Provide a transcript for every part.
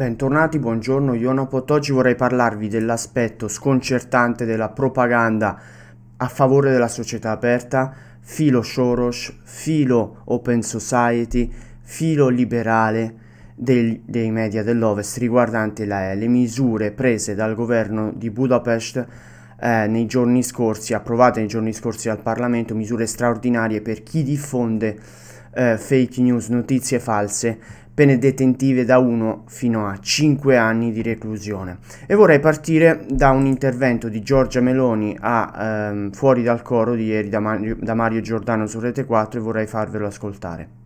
Bentornati, buongiorno Ionapot. Oggi vorrei parlarvi dell'aspetto sconcertante della propaganda a favore della società aperta, filo Soros, filo Open Society, filo liberale dei, dei media dell'Ovest riguardante la, le misure prese dal governo di Budapest eh, nei giorni scorsi, approvate nei giorni scorsi al Parlamento, misure straordinarie per chi diffonde eh, fake news, notizie false, pene detentive da 1 fino a 5 anni di reclusione. E vorrei partire da un intervento di Giorgia Meloni a ehm, Fuori dal coro di ieri da Mario, da Mario Giordano su Rete 4 e vorrei farvelo ascoltare.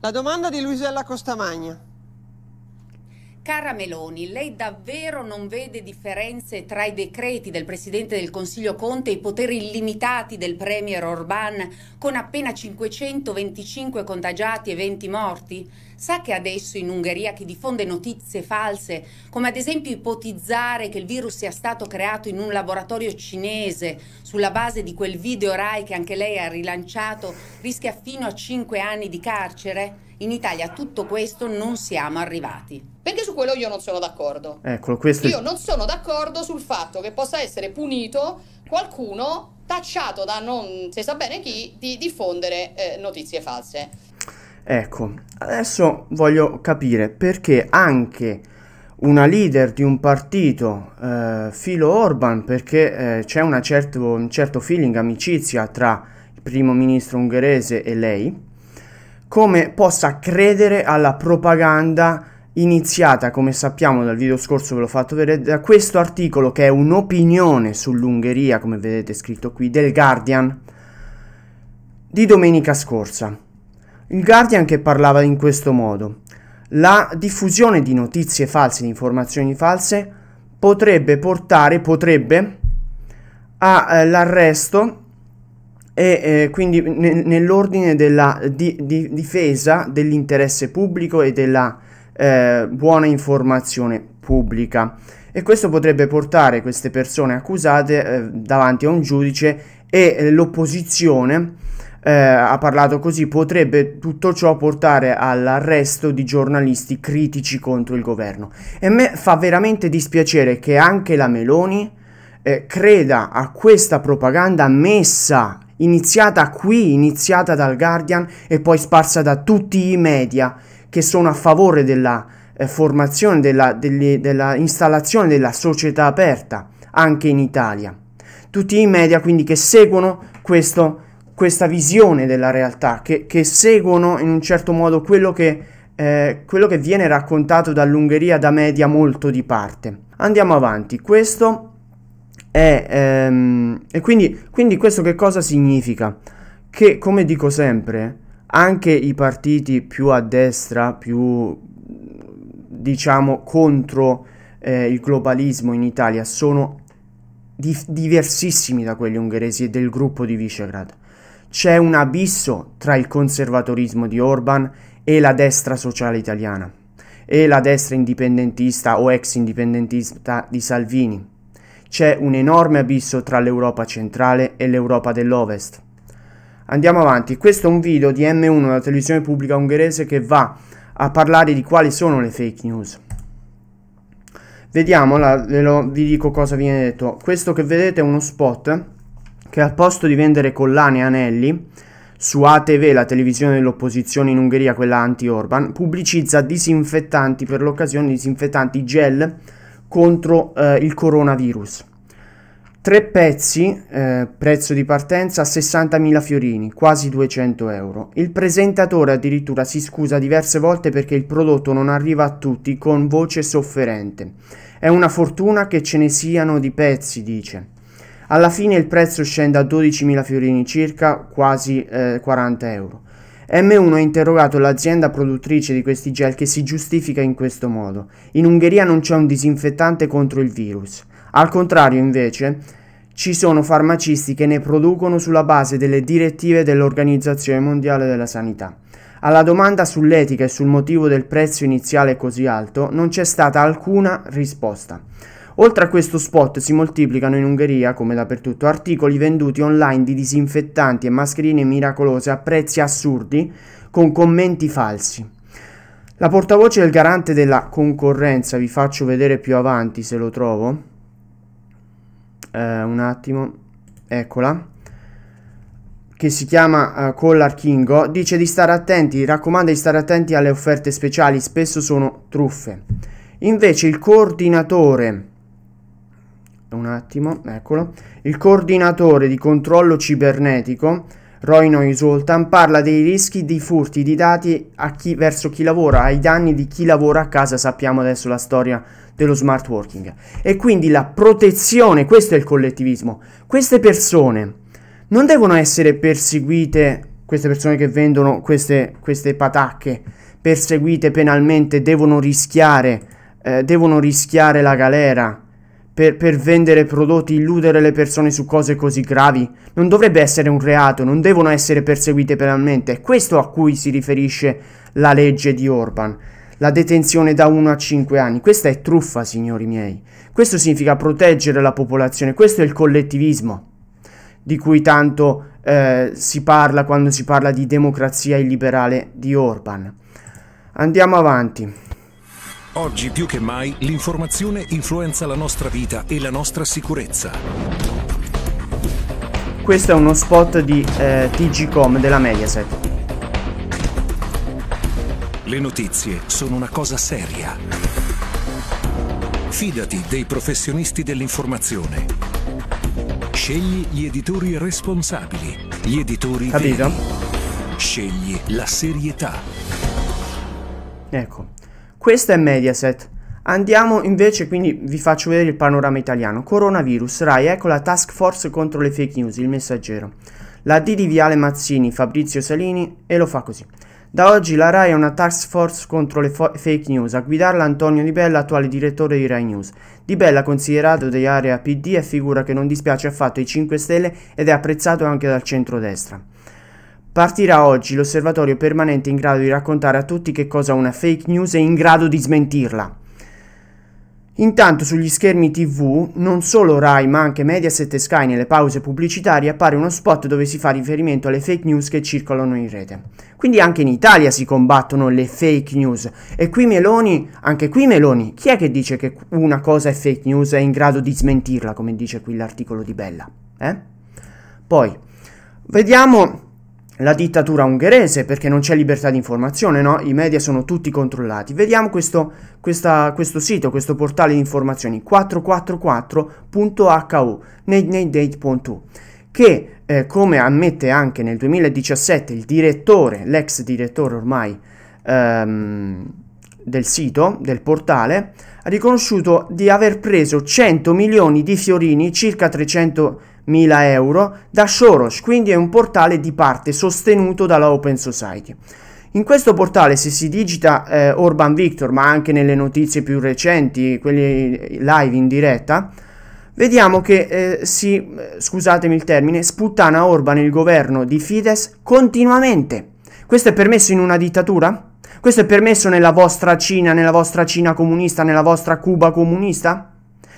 La domanda di Luisella Costamagna. Cara Meloni, lei davvero non vede differenze tra i decreti del Presidente del Consiglio Conte e i poteri illimitati del Premier Orban con appena 525 contagiati e 20 morti? Sa che adesso in Ungheria chi diffonde notizie false, come ad esempio ipotizzare che il virus sia stato creato in un laboratorio cinese sulla base di quel video RAI che anche lei ha rilanciato, rischia fino a 5 anni di carcere? In Italia a tutto questo non siamo arrivati. Perché su quello io non sono d'accordo. Eccolo, questo... Io non sono d'accordo sul fatto che possa essere punito qualcuno tacciato da non si sa bene chi di diffondere eh, notizie false. Ecco, adesso voglio capire perché anche una leader di un partito eh, filo Orban, perché eh, c'è certo, un certo feeling amicizia tra il primo ministro ungherese e lei, come possa credere alla propaganda iniziata come sappiamo dal video scorso ve l'ho fatto vedere da questo articolo che è un'opinione sull'Ungheria come vedete scritto qui del Guardian di domenica scorsa il Guardian che parlava in questo modo la diffusione di notizie false di informazioni false potrebbe portare potrebbe all'arresto eh, e eh, quindi nell'ordine della di, di, difesa dell'interesse pubblico e della eh, buona informazione pubblica e questo potrebbe portare queste persone accusate eh, davanti a un giudice e l'opposizione eh, ha parlato così potrebbe tutto ciò portare all'arresto di giornalisti critici contro il governo e a me fa veramente dispiacere che anche la Meloni eh, creda a questa propaganda messa iniziata qui iniziata dal Guardian e poi sparsa da tutti i media che sono a favore della eh, formazione, della, delle, della installazione della società aperta anche in Italia. Tutti i media quindi che seguono questo, questa visione della realtà, che, che, seguono in un certo modo quello che, eh, quello che viene raccontato dall'Ungheria da media molto di parte. Andiamo avanti, questo è... Ehm, e quindi, quindi questo che cosa significa? Che come dico sempre, anche i partiti più a destra, più diciamo contro eh, il globalismo in Italia, sono di diversissimi da quelli ungheresi e del gruppo di Visegrad. C'è un abisso tra il conservatorismo di Orban e la destra sociale italiana e la destra indipendentista o ex indipendentista di Salvini. C'è un enorme abisso tra l'Europa centrale e l'Europa dell'Ovest. Andiamo avanti, questo è un video di M1, la televisione pubblica ungherese, che va a parlare di quali sono le fake news. Vediamo, la, lo, vi dico cosa viene detto. Questo che vedete è uno spot che al posto di vendere collane e anelli su ATV, la televisione dell'opposizione in Ungheria, quella anti-Orban, pubblicizza disinfettanti per l'occasione, disinfettanti gel contro eh, il coronavirus. Tre pezzi, eh, prezzo di partenza 60.000 fiorini, quasi 200 euro. Il presentatore addirittura si scusa diverse volte perché il prodotto non arriva a tutti con voce sofferente. È una fortuna che ce ne siano di pezzi, dice. Alla fine il prezzo scende a 12.000 fiorini circa, quasi eh, 40 euro. M1 ha interrogato l'azienda produttrice di questi gel che si giustifica in questo modo. In Ungheria non c'è un disinfettante contro il virus. Al contrario, invece, ci sono farmacisti che ne producono sulla base delle direttive dell'Organizzazione Mondiale della Sanità. Alla domanda sull'etica e sul motivo del prezzo iniziale così alto non c'è stata alcuna risposta. Oltre a questo spot si moltiplicano in Ungheria, come dappertutto, articoli venduti online di disinfettanti e mascherine miracolose a prezzi assurdi con commenti falsi. La portavoce del garante della concorrenza, vi faccio vedere più avanti se lo trovo, eh, un attimo, eccola, che si chiama uh, Collar Kingo, oh, dice di stare attenti, raccomanda di stare attenti alle offerte speciali, spesso sono truffe. Invece il coordinatore un attimo, eccolo, il coordinatore di controllo cibernetico Roinoi Zoltan parla dei rischi di furti di dati chi, verso chi lavora, ai danni di chi lavora a casa, sappiamo adesso la storia dello smart working. E quindi la protezione, questo è il collettivismo, queste persone non devono essere perseguite, queste persone che vendono queste, queste patacche, perseguite penalmente, devono rischiare, eh, devono rischiare la galera per, per, vendere prodotti, illudere le persone su cose così gravi. Non dovrebbe essere un reato, non devono essere perseguite penalmente. È questo a cui si riferisce la legge di Orban. La detenzione da 1 a 5 anni. Questa è truffa, signori miei. Questo significa proteggere la popolazione. Questo è il collettivismo di cui tanto eh, si parla quando si parla di democrazia illiberale di Orban. Andiamo avanti. Oggi più che mai l'informazione influenza la nostra vita e la nostra sicurezza. Questo è uno spot di eh, TGCom della Mediaset. Le notizie sono una cosa seria. Fidati dei professionisti dell'informazione. Scegli gli editori responsabili, gli editori Capito? Veri. Scegli la serietà. Ecco, questa è Mediaset. Andiamo invece, quindi vi faccio vedere il panorama italiano. Coronavirus, Rai, ecco la task force contro le fake news, il messaggero. La D di Viale Mazzini, Fabrizio Salini e lo fa così. Da oggi la RAI è una task force contro le fake news, a guidarla Antonio Di Bella, attuale direttore di RAI News. Di Bella, considerato di area PD, è figura che non dispiace affatto ai 5 Stelle ed è apprezzato anche dal centrodestra. Partirà oggi l'osservatorio permanente in grado di raccontare a tutti che cosa una fake news e in grado di smentirla. Intanto sugli schermi TV, non solo Rai ma anche Mediaset e Sky nelle pause pubblicitarie appare uno spot dove si fa riferimento alle fake news che circolano in rete. Quindi anche in Italia si combattono le fake news e qui Meloni, anche qui Meloni, chi è che dice che una cosa è fake news e è in grado di smentirla come dice qui l'articolo di Bella? Eh? Poi, vediamo la dittatura ungherese perché non c'è libertà di informazione, no? i media sono tutti controllati. Vediamo questo, questa, questo sito, questo portale di informazioni 444.hu, nateDate.u, che eh, come ammette anche nel 2017 il direttore, l'ex direttore ormai ehm, del sito, del portale, ha riconosciuto di aver preso 100 milioni di fiorini, circa 300 milioni, euro da Soros, quindi è un portale di parte sostenuto dalla Open Society. In questo portale se si digita eh, Orban Victor, ma anche nelle notizie più recenti, quelle live in diretta, vediamo che eh, si, eh, scusatemi il termine, sputtana Orban il governo di Fidesz continuamente. Questo è permesso in una dittatura? Questo è permesso nella vostra Cina, nella vostra Cina comunista, nella vostra Cuba comunista?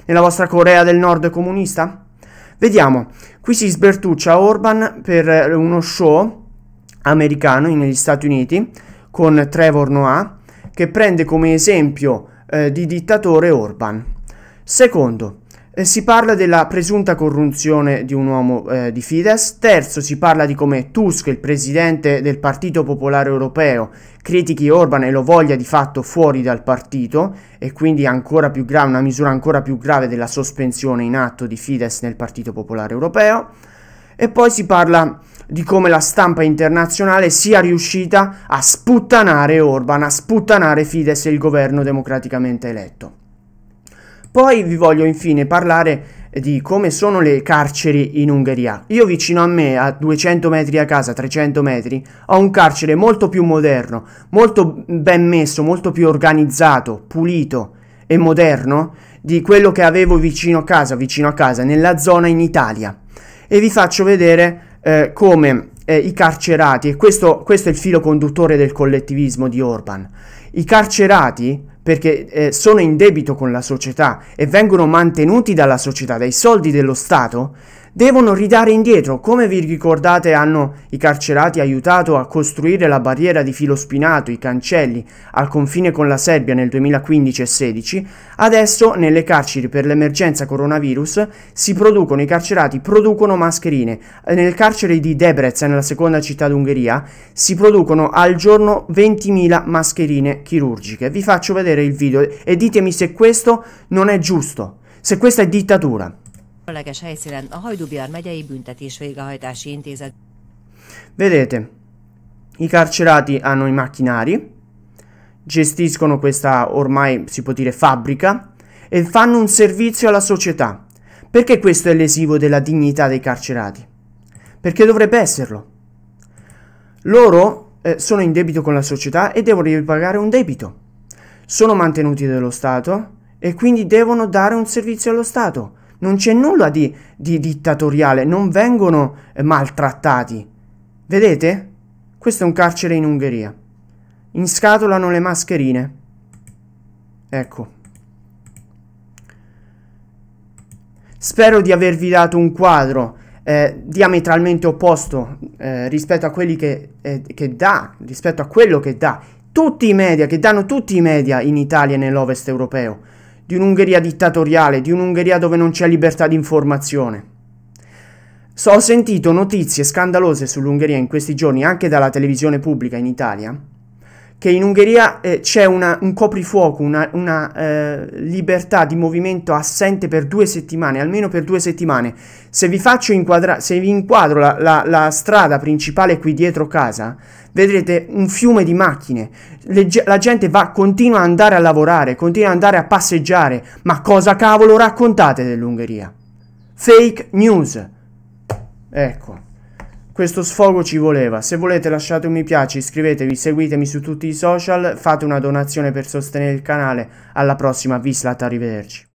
Nella vostra Corea del Nord comunista? Vediamo, qui si sbertuccia Orban per uno show americano negli Stati Uniti con Trevor Noah che prende come esempio eh, di dittatore Orban. Secondo, eh, si parla della presunta corruzione di un uomo eh, di Fidesz. Terzo, si parla di come Tusk, il presidente del Partito Popolare Europeo, critichi Orban e lo voglia di fatto fuori dal partito e quindi grave, una misura ancora più grave della sospensione in atto di Fidesz nel Partito Popolare Europeo. E poi si parla di come la stampa internazionale sia riuscita a sputtanare Orban, a sputtanare Fidesz e il governo democraticamente eletto. Poi vi voglio infine parlare eh, di come sono le carceri in Ungheria. Io vicino a me, a 200 metri da casa, 300 metri, ho un carcere molto più moderno, molto ben messo, molto più organizzato, pulito e moderno di quello che avevo vicino a casa, vicino a casa, nella zona in Italia. E vi faccio vedere eh, come eh, i carcerati, e questo, questo è il filo conduttore del collettivismo di Orban, i carcerati perché eh, sono in debito con la società e vengono mantenuti dalla società, dai soldi dello Stato, devono ridare indietro. Come vi ricordate hanno i carcerati aiutato a costruire la barriera di filo spinato, i cancelli, al confine con la Serbia nel 2015 e 2016. adesso nelle carceri per l'emergenza coronavirus si producono, i carcerati producono mascherine. Eh, nel carcere di Debrecen, eh, la seconda città d'Ungheria, si producono al giorno 20.000 mascherine chirurgiche. Vi faccio vedere il video e ditemi se questo non è giusto, se questa è dittatura különleges helyszínen a Hajdubjar megyei büntetés végrehajtási intézet. Vedete, i carcerati hanno i macchinari, gestiscono questa ormai si può dire fabbrica e fanno un servizio alla società. Perché questo è lesivo della dignità dei carcerati? Perché dovrebbe esserlo. Loro eh, sono in debito con la società e devono ripagare un debito. Sono mantenuti dallo Stato e quindi devono dare un servizio allo Stato non c'è nulla di, di dittatoriale, non vengono eh, maltrattati. Vedete? Questo è un carcere in Ungheria. In Inscatolano le mascherine. Ecco. Spero di avervi dato un quadro eh, diametralmente opposto eh, rispetto a quelli che, eh, che, dà, rispetto a quello che dà tutti i media, che danno tutti i media in Italia e nell'Ovest europeo di un'Ungheria dittatoriale, di un'Ungheria dove non c'è libertà di informazione. So, ho sentito notizie scandalose sull'Ungheria in questi giorni anche dalla televisione pubblica in Italia, che in Ungheria eh, c'è una, un coprifuoco, una, una eh, libertà di movimento assente per due settimane, almeno per due settimane. Se vi faccio inquadrare, se vi inquadro la, la, la, strada principale qui dietro casa, vedrete un fiume di macchine. Le, la gente va, continua ad andare a lavorare, continua ad andare a passeggiare. Ma cosa cavolo raccontate dell'Ungheria? Fake news. Ecco. Questo sfogo ci voleva, se volete lasciate un mi piace, iscrivetevi, seguitemi su tutti i social, fate una donazione per sostenere il canale, alla prossima Vislat, arrivederci.